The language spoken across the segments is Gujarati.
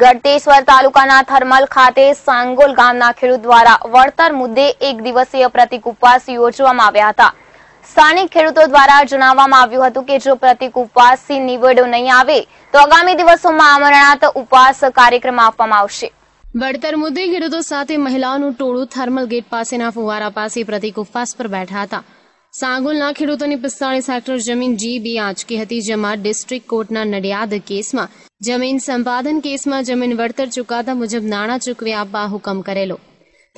ગળતેશ્વર તાલુકાના થર્મલ ખાતે સાંગોલ ગામના ખેડૂત દ્વારા વળતર મુદ્દે એક દિવસીય પ્રતિક ઉપવાસ યોજવામાં આવ્યા હતા સ્થાનિક ખેડૂતો દ્વારા જણાવવામાં આવ્યું હતું કે જો પ્રતિક ઉપવાસથી નિવેડો નહીં આવે તો આગામી દિવસોમાં અમરનાથ ઉપવાસ કાર્યક્રમ આપવામાં આવશે વળતર મુદ્દે ખેડૂતો સાથે મહિલાઓનું ટોળું થર્મલ ગેટ પાસેના ફુવારા પાસે પ્રતિક ઉપવાસ પર બેઠા હતા સાંગોલના ખેડૂતોની પિસ્તાળીસ હેક્ટર જમીન જીબી આંચકી હતી જેમાં ડિસ્ટ્રિક્ટ કોર્ટના નડિયાદ કેસમાં જમીન સંપાદન કેસમાં જમીન વળતર ચૂકાતા મુજબ નાણાં ચૂકવી આપવા હુકમ કરેલો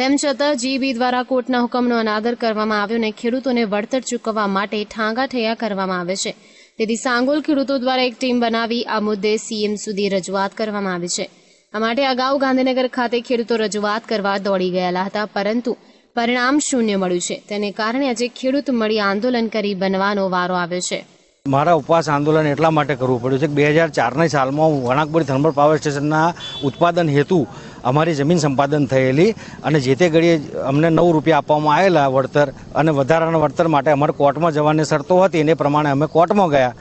તેમ છતાં જીબી દ્વારા કોર્ટના હુકમનો અનાદર કરવામાં આવ્યો અને ખેડૂતોને વળતર ચૂકવવા માટે ઠાંગાઠૈયા કરવામાં આવે છે તેથી સાંગોલ ખેડૂતો દ્વારા એક ટીમ બનાવી આ મુદ્દે સીએમ સુધી રજૂઆત કરવામાં આવી છે આ માટે અગાઉ ગાંધીનગર ખાતે ખેડૂતો રજૂઆત કરવા દોડી ગયેલા હતા પરંતુ પરિણામ શૂન્ય મળ્યું છે તેને કારણે આજે ખેડૂત મળી આંદોલન કરી બનવાનો વારો આવ્યો છે મારા ઉપવાસ આંદોલન એટલા માટે કરવું પડ્યું છે કે બે હજાર ચારની સાલમાં વણાકબોરી થર્મલ પાવર સ્ટેશનના ઉત્પાદન હેતુ અમારી જમીન સંપાદન થયેલી અને જે તે ઘડીએ અમને નવ રૂપિયા આપવામાં આવેલા વળતર અને વધારાના વળતર માટે અમારે કોર્ટમાં જવાની શરતો હતી એને પ્રમાણે અમે કોર્ટમાં ગયા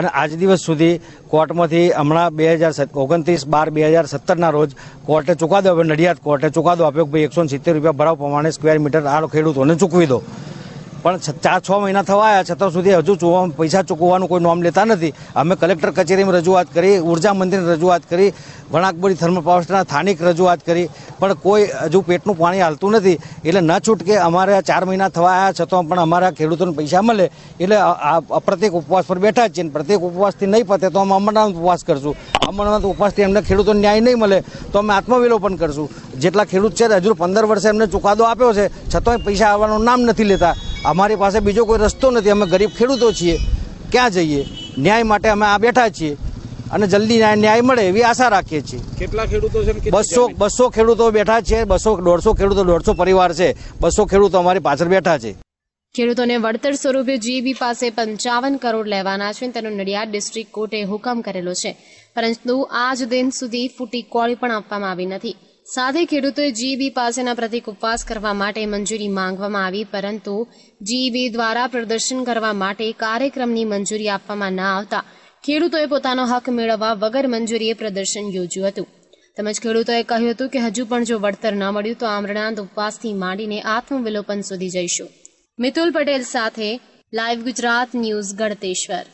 અને આજ દિવસ સુધી કોર્ટમાંથી હમણાં બે હજાર ઓગણત્રીસ બાર બે હજાર સત્તરના રોજ કોર્ટે ચુકાદો આપ્યો નડિયાદ કોર્ટે ચુકાદો આપ્યો કે ભાઈ એકસો સિત્તેર રૂપિયા ભરાવ પ્રમાણે સ્ક્વેર મીટર આ ખેડૂતોને ચૂકવી દો પણ ચાર છ મહિના થવા આવ્યા છતાં સુધી હજુ પૈસા ચૂકવવાનું કોઈ નોમ લેતા નથી અમે કલેક્ટર કચેરીમાં રજૂઆત કરી ઉર્જા મંત્રીને રજૂઆત કરી વણાકબોડી થર્મલ પાવર સ્ટેશનના સ્થાનિક રજૂઆત કરી પણ કોઈ હજુ પેટનું પાણી હાલતું નથી એટલે ન છૂટકે અમારે ચાર મહિના થવા આવ્યા છતાં પણ અમારા ખેડૂતોને પૈસા મળે એટલે પ્રત્યેક ઉપવાસ પર બેઠા જ છીએ પ્રત્યેક ઉપવાસથી નહીં પતે તો અમે અમરનાથ ઉપવાસ કરશું અમરનાથ ઉપવાસથી એમને ખેડૂતોને ન્યાય નહીં મળે તો અમે આત્મવિલોપન કરશું જેટલા ખેડૂત છે હજુ પંદર વર્ષે એમને ચુકાદો આપ્યો છે છતાંય પૈસા આવવાનું નામ નથી લેતા અમારી પાસે બીજો કોઈ રસ્તો નથી અમે ગરીબ ખેડૂતો છીએ ક્યાં જઈએ ન્યાય માટે અમે આ બેઠા છીએ અને જલ્દી ન્યાય મળે એવી આશા રાખીએ છીએ કેટલા ખેડૂતો છે બસો બસો ખેડૂતો બેઠા છે બસો દોઢસો ખેડૂતો દોઢસો પરિવાર છે બસો ખેડૂતો અમારી પાછળ બેઠા છે ખેડૂતોને વળતર સ્વરૂપે જીબી પાસે પંચાવન કરોડ લેવાના છે તેનો નડિયાદ ડિસ્ટ્રિક્ટ કોર્ટે હુકમ કરેલો છે પરંતુ આજ દિન સુધી ફૂટી કોળી પણ આપવામાં આવી નથી સાથે ખેડૂતોએ જીઈબી e પાસેના પ્રતિક ઉપવાસ કરવા માટે મંજૂરી માંગવામાં આવી પરંતુ જીઈબી e દ્વારા પ્રદર્શન કરવા માટે કાર્યક્રમની મંજૂરી આપવામાં ના આવતા ખેડૂતોએ પોતાનો હક મેળવવા વગર મંજૂરીએ પ્રદર્શન યોજ્યું હતું તેમજ ખેડૂતોએ કહ્યું હતું કે હજુ પણ જો વળતર ન મળ્યું તો આમરણાંત ઉપવાસથી માંડીને આત્મવિલોપન સુધી જઈશું મિતુલ પટેલ સાથે લાઈવ ગુજરાત ન્યૂઝ ગળતેશ્વર